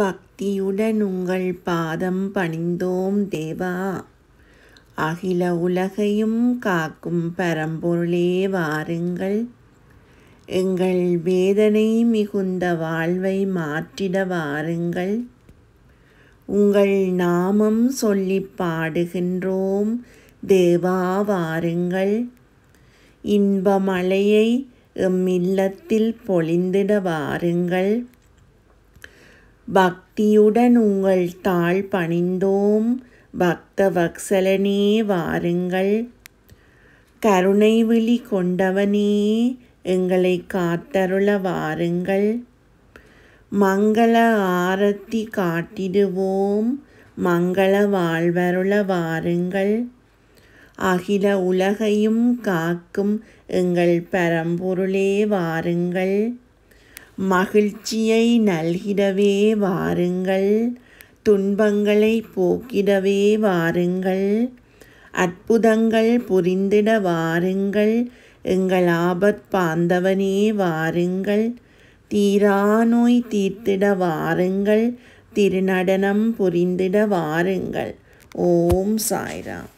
பக்தியுடன் உங்கள் பாதம் பணிந்தோம் தேவா அகில உலகையும் காக்கும் பரம்பொருளே வாருங்கள் எங்கள் வேதனை மிகுந்த வாழ்வை மாற்றிட வாருங்கள் உங்கள் நாமம் சொல்லி பாடுகின்றோம் தேவா வாருங்கள் இன்பமலையை எம் இல்லத்தில் பொழிந்திட வாருங்கள் பக்தியுடன் உங்கள் தாழ் பணிந்தோம் பக்த வக்சலனே வாருங்கள் கருணை விழி கொண்டவனே எங்களை காத்தருள வாருங்கள் மங்கள ஆரத்தி காட்டிடுவோம் மங்கள வாழ்வருள வாருங்கள் அகில உலகையும் காக்கும் எங்கள் பரம்பொருளே வாருங்கள் மகிழ்ச்சியை நல்கிடவே வாருங்கள் துன்பங்களை போக்கிடவே வாருங்கள் அற்புதங்கள் புரிந்திட வாருங்கள் எங்கள் ஆபத் பாந்தவனே வாருங்கள் தீரா நோய் தீர்த்திட வாருங்கள் திருநடனம் புரிந்திட வாருங்கள் ஓம் சாய்ராம்